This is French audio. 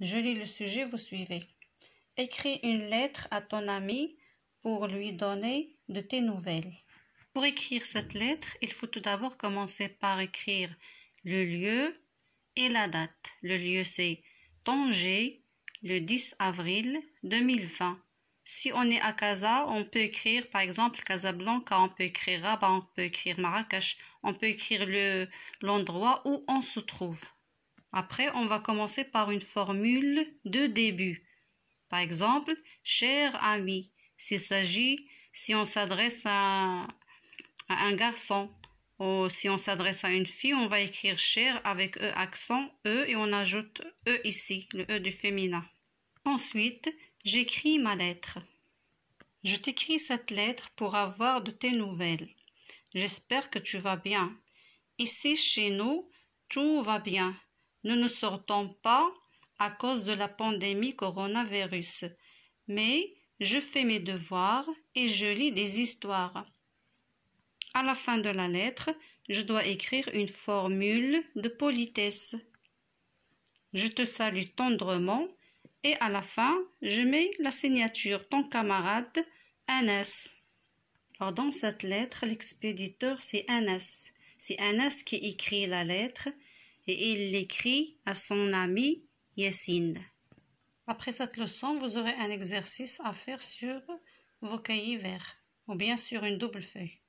Je lis le sujet, vous suivez. Écris une lettre à ton ami pour lui donner de tes nouvelles. Pour écrire cette lettre, il faut tout d'abord commencer par écrire le lieu et la date. Le lieu c'est Tanger, le 10 avril 2020. Si on est à Casa, on peut écrire par exemple Casablanca, on peut écrire Rabat, on peut écrire Marrakech, on peut écrire l'endroit où on se trouve. Après, on va commencer par une formule de début. Par exemple, cher ami, s'il s'agit, si on s'adresse à, un garçon ou si on s'adresse à une fille, on va écrire cher avec E accent E et on ajoute E ici, le E du féminin. Ensuite, j'écris ma lettre. Je t'écris cette lettre pour avoir de tes nouvelles. J'espère que tu vas bien. Ici, chez nous, tout va bien. Nous ne sortons pas à cause de la pandémie coronavirus, mais je fais mes devoirs et je lis des histoires. À la fin de la lettre, je dois écrire une formule de politesse. Je te salue tendrement et à la fin, je mets la signature ton camarade Anas. Alors dans cette lettre, l'expéditeur c'est Anas. C'est Anas qui écrit la lettre et il l'écrit à son ami Yassine. Après cette leçon, vous aurez un exercice à faire sur vos cahiers verts ou bien sur une double feuille.